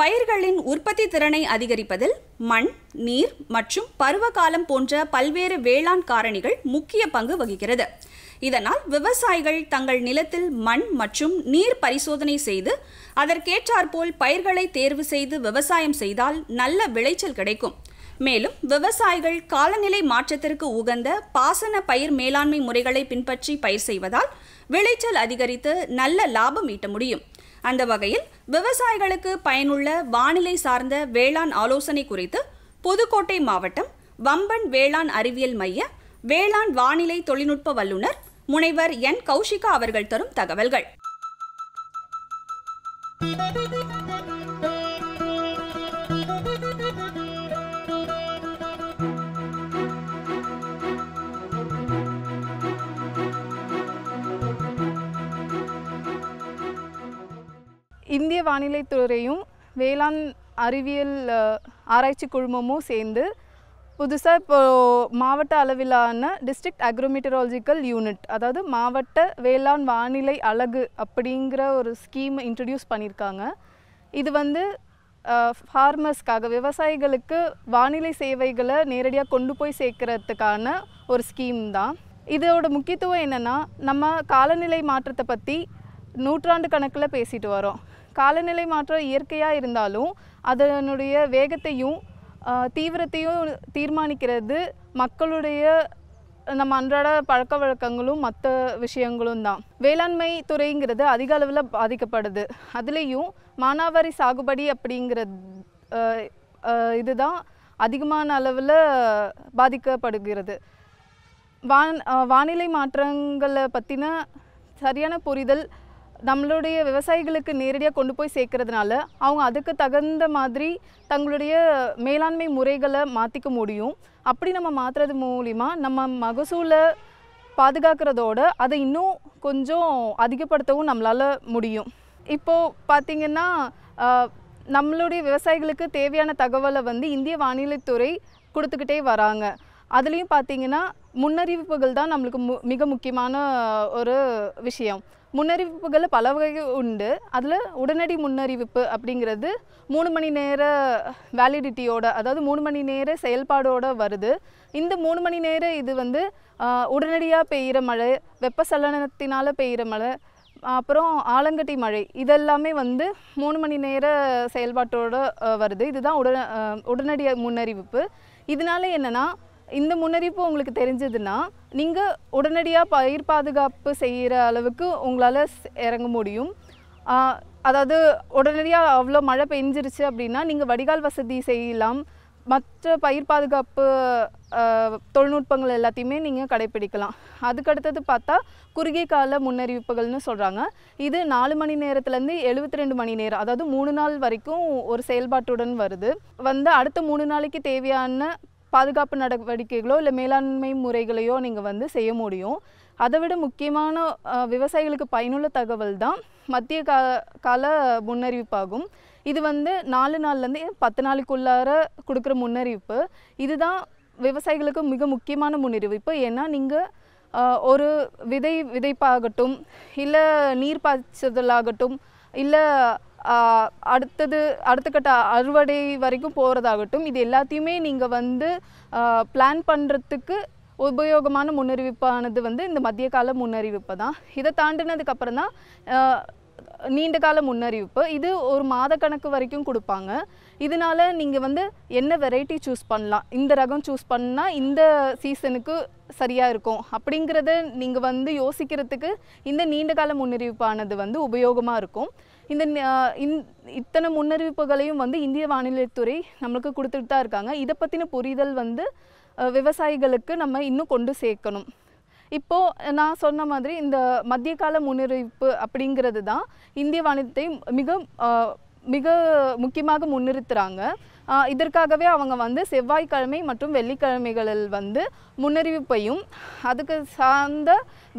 பயிர்களின் உற்பத்தி திறனை அதிகரிப்பதில் மண் நீர் மற்றும் பருவகாலம் போன்ற பல்வேறு வேளாண் காரணிகள் முக்கிய பங்கு வகிக்கிறது இதனால் விவசாயிகள் தங்கள் நிலத்தில் மண் மற்றும் நீர் பரிசோதனை செய்து அதற்கேற்றாற்போல் பயிர்களை தேர்வு செய்து விவசாயம் செய்தால் நல்ல விளைச்சல் கிடைக்கும் மேலும் விவசாயிகள் காலநிலை மாற்றத்திற்கு உகந்த பாசன பயிர் மேலாண்மை முறைகளை பின்பற்றி பயிர் செய்வதால் விளைச்சல் அதிகரித்து நல்ல லாபம் ஈட்ட முடியும் அந்த வகையில் விவசாயிகளுக்கு பயனுள்ள வானிலை சார்ந்த வேளாண் ஆலோசனை குறித்து புதுக்கோட்டை மாவட்டம் வம்பன் வேளாண் அறிவியல் மைய வேளாண் வானிலை தொழில்நுட்ப வல்லுநர் முனைவர் என் கௌஷிகா அவர்கள் தரும் தகவல்கள் thank you வானிலை துறையும் வேளாண் அறிவியல் ஆராய்ச்சி குழுமமும் சேர்ந்து புதுசாக இப்போது மாவட்ட அளவிலான டிஸ்ட்ரிக்ட் அக்ரோமீட்டரலஜிக்கல் யூனிட் அதாவது மாவட்ட வேளாண் வானிலை அழகு அப்படிங்கிற ஒரு ஸ்கீம் இன்ட்ரடியூஸ் பண்ணியிருக்காங்க இது வந்து ஃபார்மர்ஸ்க்காக விவசாயிகளுக்கு வானிலை சேவைகளை நேரடியாக கொண்டு போய் சேர்க்கறதுக்கான ஒரு ஸ்கீம் தான் இதோட முக்கியத்துவம் என்னென்னா நம்ம காலநிலை மாற்றத்தை பற்றி நூற்றாண்டு கணக்கில் பேசிட்டு வரோம் காலநிலை மாற்றம் இயற்கையாக இருந்தாலும் அதனுடைய வேகத்தையும் தீவிரத்தையும் தீர்மானிக்கிறது மக்களுடைய நம்ம அன்றாட பழக்க வழக்கங்களும் மற்ற விஷயங்களும் தான் வேளாண்மை துறைங்கிறது அதிக அளவில் பாதிக்கப்படுது அதுலேயும் மானாவாரி சாகுபடி அப்படிங்கிற இதுதான் அதிகமான அளவில் பாதிக்கப்படுகிறது வான் வானிலை மாற்றங்களை பற்றின சரியான புரிதல் நம்மளுடைய விவசாயிகளுக்கு நேரடியாக கொண்டு போய் சேர்க்கறதுனால அவங்க அதுக்கு தகுந்த மாதிரி தங்களுடைய மேலாண்மை முறைகளை மாற்றிக்க முடியும் அப்படி நம்ம மாற்றுறது மூலிமா நம்ம மகசூலை பாதுகாக்கிறதோட அதை இன்னும் கொஞ்சம் அதிகப்படுத்தவும் நம்மளால் முடியும் இப்போது பார்த்திங்கன்னா நம்மளுடைய விவசாயிகளுக்கு தேவையான தகவலை வந்து இந்திய வானிலைத்துறை கொடுத்துக்கிட்டே வராங்க அதுலேயும் பார்த்தீங்கன்னா முன்னறிவிப்புகள் தான் நம்மளுக்கு மு மிக முக்கியமான ஒரு விஷயம் முன்னறிவிப்புகள் பல வகை உண்டு அதில் உடனடி முன்னறிவிப்பு அப்படிங்கிறது மூணு மணி நேர வேலிடிட்டியோட அதாவது மூணு மணி நேர செயல்பாடோடு வருது இந்த மூணு மணி நேரம் இது வந்து உடனடியாக பெய்கிற மழை வெப்பசலனத்தினால் பெய்கிற மழை அப்புறம் ஆலங்கட்டி மழை இதெல்லாமே வந்து மூணு மணி நேர செயல்பாட்டோட வருது இதுதான் உட உடனடி முன்னறிவிப்பு இதனால என்னென்னா இந்த முன்னறிவிப்பு உங்களுக்கு தெரிஞ்சதுன்னா நீங்கள் உடனடியாக பயிர் பாதுகாப்பு செய்கிற அளவுக்கு உங்களால் இறங்க முடியும் அதாவது உடனடியாக அவ்வளோ மழை பெஞ்சிருச்சு அப்படின்னா நீங்கள் வடிகால் வசதி செய்யலாம் மற்ற பயிர் பாதுகாப்பு தொழில்நுட்பங்கள் எல்லாத்தையுமே நீங்கள் கடைப்பிடிக்கலாம் அதுக்கடுத்தது பார்த்தா குறுகிய கால முன்னறிவிப்புகள்னு சொல்கிறாங்க இது நாலு மணி நேரத்துலேருந்து எழுபத்தி ரெண்டு மணி நேரம் அதாவது மூணு நாள் வரைக்கும் ஒரு செயல்பாட்டுடன் வருது வந்து அடுத்த மூணு நாளைக்கு தேவையான பாதுகாப்பு நடவடிக்கைகளோ இல்லை மேலாண்மை முறைகளையோ நீங்கள் வந்து செய்ய முடியும் அதை விட முக்கியமான விவசாயிகளுக்கு பயனுள்ள தகவல் தான் மத்திய கா கால முன்னறிவிப்பாகும் இது வந்து நாலு நாள்லேருந்து பத்து நாளுக்குள்ளார கொடுக்குற முன்னறிவிப்பு இதுதான் விவசாயிகளுக்கு மிக முக்கியமான முன்னறிவிப்பு ஏன்னா நீங்கள் ஒரு விதை விதைப்பாகட்டும் இல்லை நீர் பாய்ச்சதலாகட்டும் இல்லை அடுத்தது அடுத்த கட்ட அறுவடை வரைக்கும் போகிறதாகட்டும் இது எல்லாத்தையுமே நீங்கள் வந்து பிளான் பண்ணுறதுக்கு உபயோகமான முன்னறிவிப்பானது வந்து இந்த மத்திய கால முன்னறிவிப்பு தான் இதை தாண்டினதுக்கப்புறம் தான் நீண்ட கால முன்னறிவிப்பு இது ஒரு மாத கணக்கு வரைக்கும் கொடுப்பாங்க இதனால் நீங்கள் வந்து என்ன வெரைட்டி சூஸ் பண்ணலாம் இந்த ரகம் சூஸ் பண்ணால் இந்த சீசனுக்கு சரியாக இருக்கும் அப்படிங்கிறத நீங்கள் வந்து யோசிக்கிறதுக்கு இந்த நீண்ட கால முன்னறிவிப்பானது வந்து உபயோகமாக இருக்கும் இந்த இத்தனை முன்னறிவிப்புகளையும் வந்து இந்திய வானிலைத்துறை நம்மளுக்கு கொடுத்துட்டு தான் இருக்காங்க இதை பற்றின புரிதல் வந்து விவசாயிகளுக்கு நம்ம இன்னும் கொண்டு சேர்க்கணும் இப்போது நான் சொன்ன மாதிரி இந்த மத்திய கால முன்னறிவிப்பு அப்படிங்கிறது தான் இந்திய வானிலத்தை மிக மிக முக்கியமாக முன்னிறுத்துகிறாங்க இதற்காகவே அவங்க வந்து செவ்வாய்க்கிழமை மற்றும் வெள்ளிக்கிழமைகளில் வந்து முன்னறிவிப்பையும் அதுக்கு சார்ந்த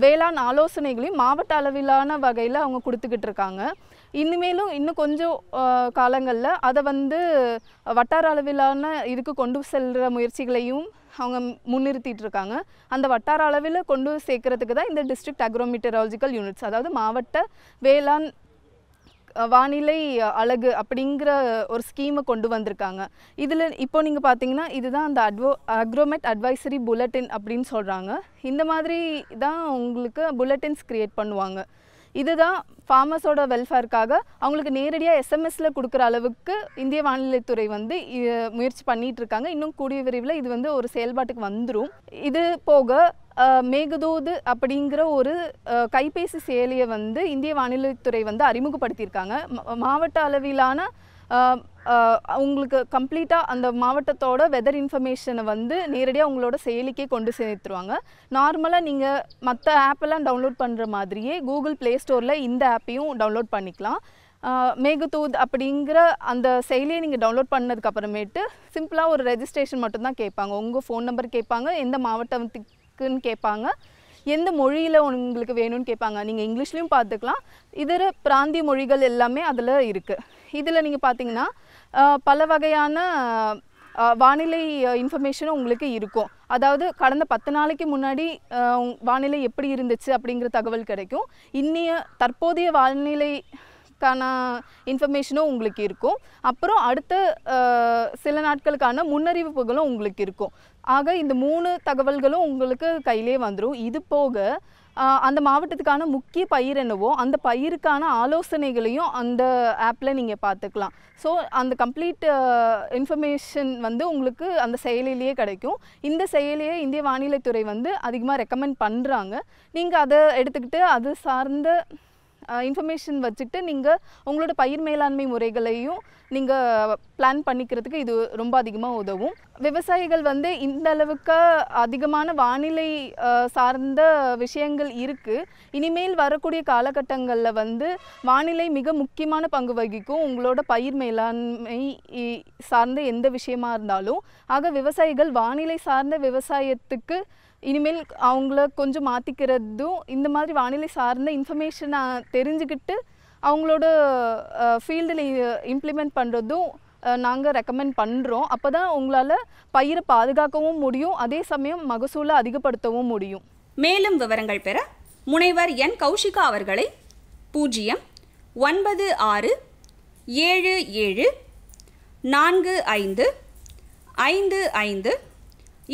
வேளாண் ஆலோசனைகளையும் மாவட்ட அளவிலான வகையில் அவங்க கொடுத்துக்கிட்டு இருக்காங்க இனிமேலும் இன்னும் கொஞ்சம் காலங்களில் அதை வந்து வட்டார அளவிலான இதுக்கு கொண்டு செல்கிற முயற்சிகளையும் அவங்க முன்னிறுத்திட்டு இருக்காங்க அந்த வட்டார அளவில் கொண்டு சேர்க்கறதுக்கு தான் இந்த டிஸ்ட்ரிக்ட் அக்ரோமீட்டரலஜிக்கல் யூனிட்ஸ் அதாவது மாவட்ட வேளாண் வானிலை அழகு அப்படிங்கிற ஒரு ஸ்கீமை கொண்டு வந்திருக்காங்க இதில் இப்போ நீங்கள் பார்த்தீங்கன்னா இதுதான் அந்த அட்வோ அக்ரோமெட் அட்வைசரி புல்லட்டின் அப்படின்னு சொல்கிறாங்க இந்த மாதிரி தான் உங்களுக்கு புல்லட்டின்ஸ் க்ரியேட் பண்ணுவாங்க இதுதான் ஃபார்மர்ஸோட வெல்ஃபேருக்காக அவங்களுக்கு நேரடியாக எஸ்எம்எஸில் கொடுக்குற அளவுக்கு இந்திய வானிலைத்துறை வந்து முயற்சி பண்ணிகிட்டு இருக்காங்க இன்னும் கூடிய விரைவில் இது வந்து ஒரு செயல்பாட்டுக்கு வந்துடும் இது போக மேகதூது அப்படிங்கிற ஒரு கைபேசி செயலியை வந்து இந்திய வானிலைத்துறை வந்து அறிமுகப்படுத்தியிருக்காங்க மாவட்ட அளவிலான உங்களுக்கு கம்ப்ளீட்டாக அந்த மாவட்டத்தோட வெதர் இன்ஃபர்மேஷனை வந்து நேரடியாக உங்களோட செயலிக்கே கொண்டு சேர்த்துருவாங்க நார்மலாக நீங்கள் மற்ற ஆப்பெல்லாம் டவுன்லோட் பண்ணுற மாதிரியே கூகுள் ப்ளே ஸ்டோரில் இந்த ஆப்பையும் டவுன்லோட் பண்ணிக்கலாம் மேகதூத் அப்படிங்கிற அந்த செயலியை நீங்கள் டவுன்லோட் பண்ணதுக்கப்புறமேட்டு சிம்பிளாக ஒரு ரெஜிஸ்ட்ரேஷன் மட்டும்தான் கேட்பாங்க உங்கள் ஃபோன் நம்பர் கேட்பாங்க எந்த மாவட்டத்துக்குன்னு கேட்பாங்க எந்த மொழியில் உங்களுக்கு வேணும்னு கேட்பாங்க நீங்கள் இங்கிலீஷ்லேயும் பார்த்துக்கலாம் இதர பிராந்திய மொழிகள் எல்லாமே அதில் இருக்குது இதில் நீங்கள் பார்த்தீங்கன்னா பல வகையான வானிலை இன்ஃபர்மேஷனும் உங்களுக்கு இருக்கும் அதாவது கடந்த பத்து நாளைக்கு முன்னாடி வானிலை எப்படி இருந்துச்சு அப்படிங்கிற தகவல் கிடைக்கும் இன்னைய தற்போதைய வானிலை பேசிக்கான இன்ஃபர்மேஷனும் உங்களுக்கு இருக்கும் அப்புறம் அடுத்த சில நாட்களுக்கான முன்னறிவிப்புகளும் உங்களுக்கு இருக்கும் ஆக இந்த மூணு தகவல்களும் உங்களுக்கு கையிலே வந்துடும் இது போக அந்த மாவட்டத்துக்கான முக்கிய பயிர் என்னவோ அந்த பயிருக்கான ஆலோசனைகளையும் அந்த ஆப்பில் நீங்கள் பார்த்துக்கலாம் ஸோ அந்த கம்ப்ளீட் இன்ஃபர்மேஷன் வந்து உங்களுக்கு அந்த செயலிலேயே கிடைக்கும் இந்த செயலியை இந்திய வானிலைத்துறை வந்து அதிகமாக ரெக்கமெண்ட் பண்ணுறாங்க நீங்கள் அதை எடுத்துக்கிட்டு அது சார்ந்த இன்ஃபர்மேஷன் வச்சுக்கிட்டு நீங்கள் உங்களோட பயிர் மேலாண்மை முறைகளையும் நீங்கள் பிளான் பண்ணிக்கிறதுக்கு இது ரொம்ப அதிகமாக உதவும் விவசாயிகள் வந்து இந்த அளவுக்கு அதிகமான வானிலை சார்ந்த விஷயங்கள் இருக்குது இனிமேல் வரக்கூடிய காலகட்டங்களில் வந்து வானிலை மிக முக்கியமான பங்கு வகிக்கும் உங்களோட பயிர் மேலாண்மை சார்ந்த எந்த விஷயமா இருந்தாலும் ஆக விவசாயிகள் வானிலை சார்ந்த விவசாயத்துக்கு இனிமேல் அவங்கள கொஞ்சம் மாற்றிக்கிறதும் இந்த மாதிரி வானிலை சார்ந்த இன்ஃபர்மேஷனை தெரிஞ்சுக்கிட்டு அவங்களோட ஃபீல்டில் இம்ப்ளிமெண்ட் பண்ணுறதும் நாங்கள் ரெக்கமெண்ட் பண்ணுறோம் அப்போ தான் உங்களால் பயிரை பாதுகாக்கவும் முடியும் அதே சமயம் மகசூலை அதிகப்படுத்தவும் முடியும் மேலும் விவரங்கள் பெற முனைவர் என் கௌஷிகா அவர்களை பூஜ்ஜியம் ஒன்பது ஆறு ஏழு ஏழு நான்கு ஐந்து ஐந்து ஐந்து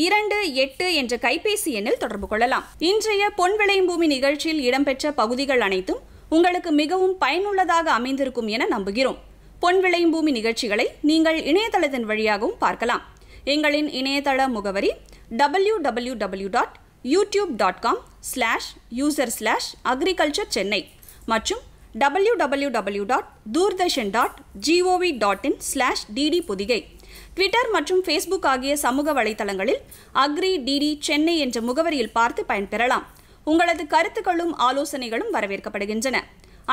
இரண்டு எட்டு என்ற கைபேசி எண்ணில் தொடர்பு கொள்ளலாம் இன்றைய பொன் விளையும் பூமி நிகழ்ச்சியில் இடம்பெற்ற பகுதிகள் அனைத்தும் உங்களுக்கு மிகவும் பயனுள்ளதாக அமைந்திருக்கும் என நம்புகிறோம் பொன் விளையும் பூமி நிகழ்ச்சிகளை நீங்கள் இணையதளத்தின் வழியாகவும் பார்க்கலாம் எங்களின் இணையதள முகவரி W W W dot YouTube dot com slash user slash agriculture Chennai மற்றும் W W W dot Doordarshan dot G O V dot in slash DD Podhigai Twitter மற்றும் ஃபேஸ்புக் ஆகிய சமூக வலைதளங்களில் அக்ரி டிடி சென்னை என்ற முகவரியில் பார்த்து பயன்பெறலாம் உங்களது கருத்துக்களும் ஆலோசனைகளும் வரவேற்கப்படுகின்றன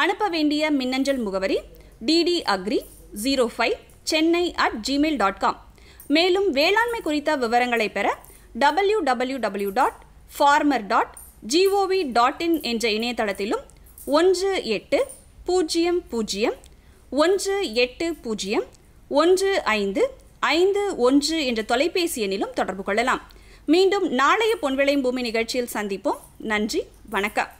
அனுப்ப வேண்டிய மின்னஞ்சல் முகவரி DD agri zero five Chennai at Gmail dot com மேலும் வேளாண்மை குறித்த விவரங்களை பெற W W W dot farmer dot G O V dot in என்ற இணையதளத்திலும் ஒன்று எட்டு பூஜ்ஜியம் பூஜ்ஜியம் ஒன்று எட்டு பூஜ்ஜியம் ஒன்று ஐந்து ஐந்து ஒன்று என்ற தொலைபேசி எண்ணிலும் தொடர்பு கொள்ளலாம் மீண்டும் நாளைய பொன்விளையும் பூமி நிகழ்ச்சியில் சந்திப்போம் நன்றி வணக்கம்